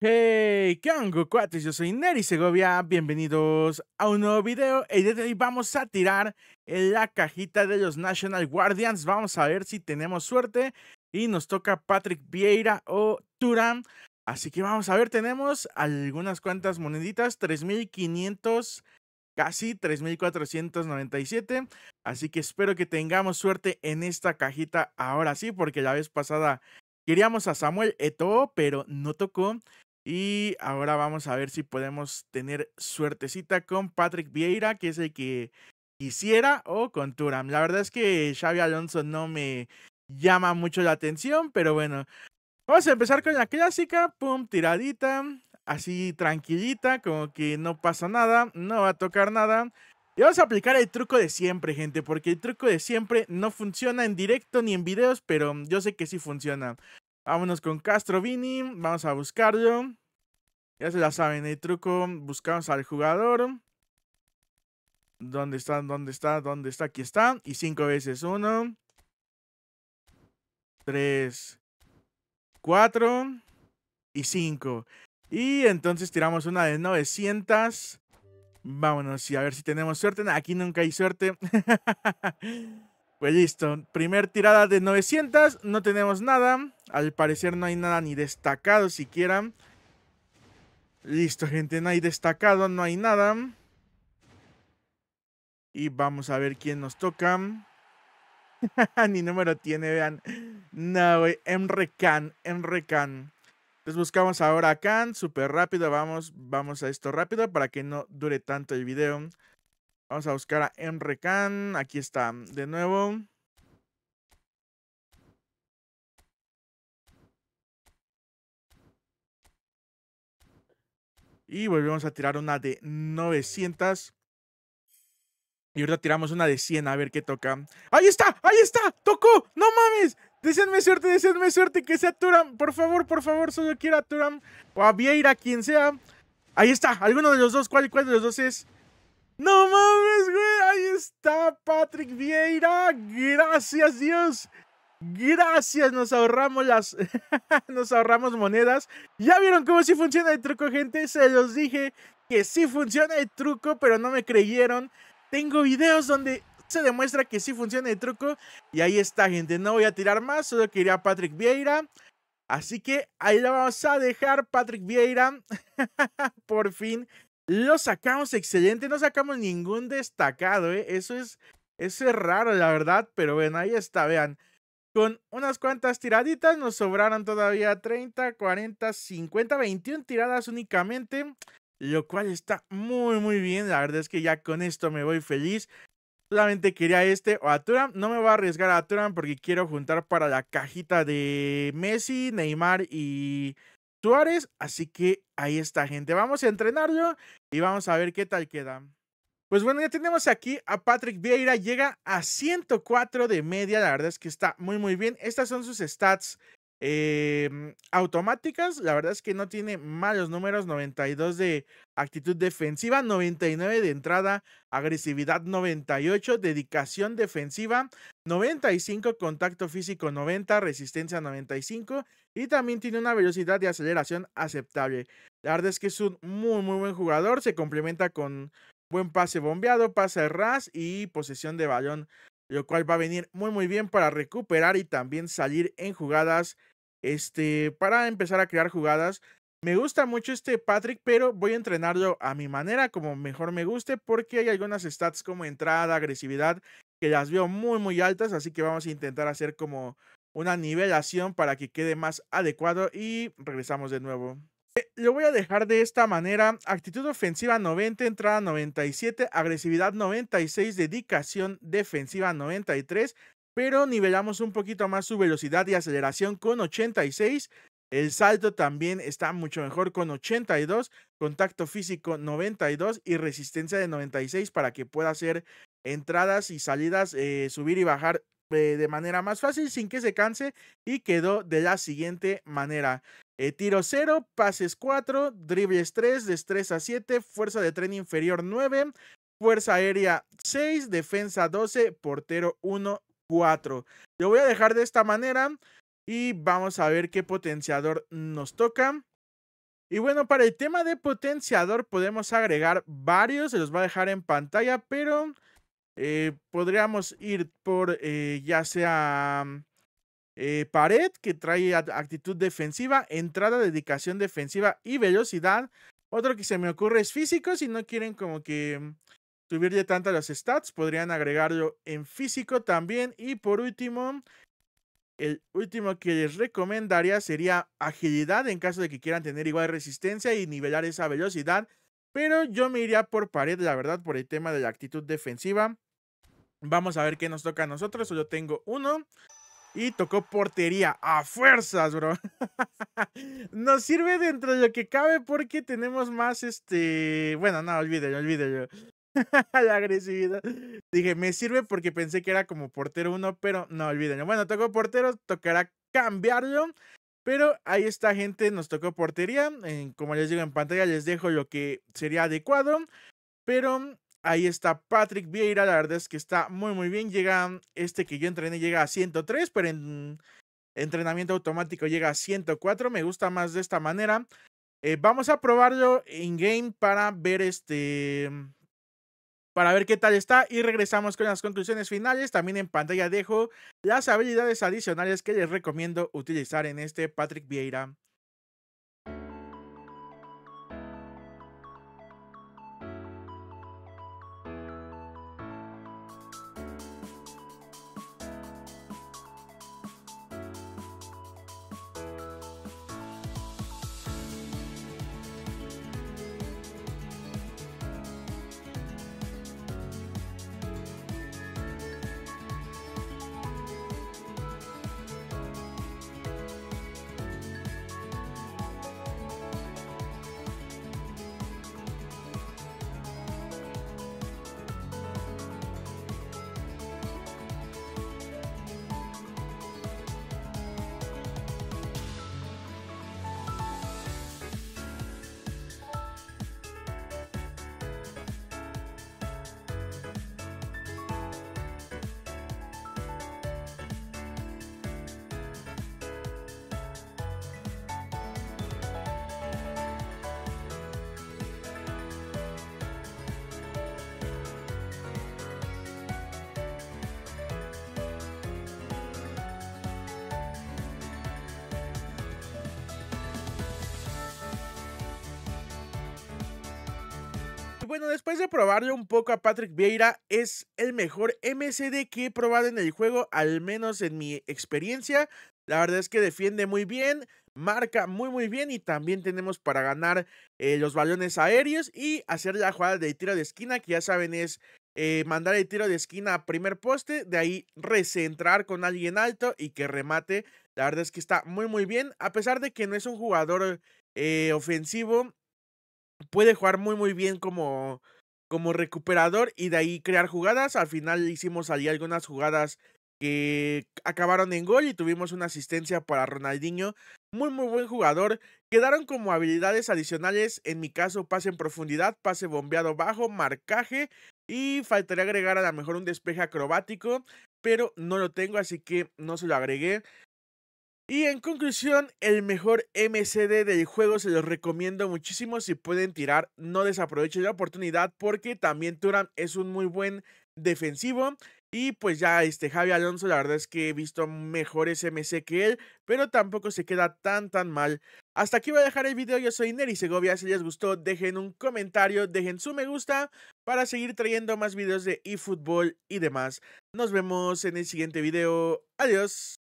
Hey, ¿qué onda cuates? Yo soy Neri Segovia, bienvenidos a un nuevo video. El día de hoy vamos a tirar en la cajita de los National Guardians. Vamos a ver si tenemos suerte y nos toca Patrick Vieira o Turan. Así que vamos a ver, tenemos algunas cuantas moneditas, 3500, casi 3497. Así que espero que tengamos suerte en esta cajita ahora sí, porque la vez pasada queríamos a Samuel Eto'o, pero no tocó. Y ahora vamos a ver si podemos tener suertecita con Patrick Vieira, que es el que quisiera, o con Turam. La verdad es que Xavi Alonso no me llama mucho la atención, pero bueno. Vamos a empezar con la clásica, pum, tiradita, así tranquilita, como que no pasa nada, no va a tocar nada. Y vamos a aplicar el truco de siempre, gente, porque el truco de siempre no funciona en directo ni en videos, pero yo sé que sí funciona. Vámonos con Castro Vini vamos a buscarlo. Ya se la saben, el truco, buscamos al jugador. ¿Dónde está? ¿Dónde está? ¿Dónde está? Aquí está. Y cinco veces uno. Tres. Cuatro. Y cinco. Y entonces tiramos una de 900. Vámonos y a ver si tenemos suerte. Aquí nunca hay suerte. pues listo. Primer tirada de 900. No tenemos nada. Al parecer no hay nada ni destacado siquiera. Listo, gente. No hay destacado, no hay nada. Y vamos a ver quién nos toca. Ni número tiene, vean. No, güey. Emrecan, Emrecan. Entonces buscamos ahora a Khan, súper rápido. Vamos, vamos a esto rápido para que no dure tanto el video. Vamos a buscar a Emrecan. Aquí está, de nuevo. Y volvemos a tirar una de 900. Y ahorita tiramos una de 100 a ver qué toca. ¡Ahí está! ¡Ahí está! ¡Tocó! ¡No mames! Deseenme suerte, deseenme suerte, que sea Turam. Por favor, por favor, solo quiero a Turam. O a Vieira, quien sea. Ahí está, alguno de los dos. ¿Cuál, cuál de los dos es? ¡No mames, güey! Ahí está Patrick Vieira. Gracias, Dios. Gracias, nos ahorramos las. nos ahorramos monedas. Ya vieron cómo sí funciona el truco, gente. Se los dije que sí funciona el truco, pero no me creyeron. Tengo videos donde se demuestra que sí funciona el truco. Y ahí está, gente. No voy a tirar más, solo quería Patrick Vieira. Así que ahí la vamos a dejar, Patrick Vieira. Por fin lo sacamos excelente. No sacamos ningún destacado, ¿eh? Eso es, eso es raro, la verdad. Pero bueno, ahí está, vean. Con unas cuantas tiraditas nos sobraron todavía 30, 40, 50, 21 tiradas únicamente. Lo cual está muy muy bien. La verdad es que ya con esto me voy feliz. Solamente quería este o a Turam. No me voy a arriesgar a Turan porque quiero juntar para la cajita de Messi, Neymar y Suárez. Así que ahí está gente. Vamos a entrenarlo y vamos a ver qué tal queda. Pues bueno, ya tenemos aquí a Patrick Vieira, llega a 104 de media, la verdad es que está muy muy bien. Estas son sus stats em, automáticas, la verdad es que no tiene malos números, 92 de actitud defensiva, 99 de entrada, agresividad 98, dedicación defensiva 95, contacto físico 90, resistencia 95 y también tiene una velocidad de aceleración aceptable. La verdad es que es un muy muy buen jugador, se complementa con Buen pase bombeado, pase de ras y posesión de balón, lo cual va a venir muy muy bien para recuperar y también salir en jugadas, este, para empezar a crear jugadas. Me gusta mucho este Patrick, pero voy a entrenarlo a mi manera, como mejor me guste, porque hay algunas stats como entrada, agresividad, que las veo muy muy altas, así que vamos a intentar hacer como una nivelación para que quede más adecuado y regresamos de nuevo. Eh, lo voy a dejar de esta manera. Actitud ofensiva 90, entrada 97, agresividad 96, dedicación defensiva 93, pero nivelamos un poquito más su velocidad y aceleración con 86. El salto también está mucho mejor con 82, contacto físico 92 y resistencia de 96 para que pueda hacer entradas y salidas, eh, subir y bajar eh, de manera más fácil sin que se canse y quedó de la siguiente manera. Eh, tiro 0, pases 4, dribles 3, destreza 7, fuerza de tren inferior 9, fuerza aérea 6, defensa 12, portero 1, 4. Lo voy a dejar de esta manera y vamos a ver qué potenciador nos toca. Y bueno, para el tema de potenciador podemos agregar varios, se los voy a dejar en pantalla, pero eh, podríamos ir por eh, ya sea eh, pared que trae actitud defensiva, entrada, dedicación defensiva y velocidad. Otro que se me ocurre es físico, si no quieren como que mm, subirle tanto los stats, podrían agregarlo en físico también. Y por último, el último que les recomendaría sería agilidad en caso de que quieran tener igual resistencia y nivelar esa velocidad. Pero yo me iría por pared, la verdad, por el tema de la actitud defensiva. Vamos a ver qué nos toca a nosotros. Solo tengo uno y tocó portería a fuerzas, bro. Nos sirve dentro de lo que cabe porque tenemos más este. Bueno, no, olvídelo, olvídelo. la agresividad. Dije, me sirve porque pensé que era como portero uno, pero no, olviden. Bueno, tocó portero, tocará cambiarlo. Pero ahí está, gente, nos tocó portería. como les digo en pantalla, les dejo lo que sería adecuado. Pero Ahí está Patrick Vieira, la verdad es que está muy muy bien. Llega, este que yo entrené llega a 103, pero en entrenamiento automático llega a 104. Me gusta más de esta manera. Eh, vamos a probarlo en game para ver este. Para ver qué tal está y regresamos con las conclusiones finales. También en pantalla dejo las habilidades adicionales que les recomiendo utilizar en este Patrick Vieira. bueno, después de probarle un poco a Patrick Vieira, es el mejor MCD que he probado en el juego, al menos en mi experiencia. La verdad es que defiende muy bien, marca muy muy bien y también tenemos para ganar eh, los balones aéreos y hacer la jugada de tiro de esquina, que ya saben es eh, mandar el tiro de esquina a primer poste, de ahí recentrar con alguien alto y que remate. La verdad es que está muy muy bien, a pesar de que no es un jugador eh, ofensivo, puede jugar muy muy bien como, como recuperador y de ahí crear jugadas. Al final hicimos ahí algunas jugadas que acabaron en gol y tuvimos una asistencia para Ronaldinho. Muy muy buen jugador. Quedaron como habilidades adicionales, en mi caso pase en profundidad, pase bombeado bajo, marcaje y faltaría agregar a lo mejor un despeje acrobático, pero no lo tengo así que no se lo agregué. Y en conclusión, el mejor MCD del juego se los recomiendo muchísimo. Si pueden tirar, no desaprovechen la oportunidad porque también Turan es un muy buen defensivo. Y pues ya este Javi Alonso, la verdad es que he visto mejores MC que él, pero tampoco se queda tan tan mal. Hasta aquí voy a dejar el video, yo soy Neri Segovia, si les gustó dejen un comentario, dejen su me gusta para seguir trayendo más videos de eFootball y demás. Nos vemos en el siguiente video, adiós.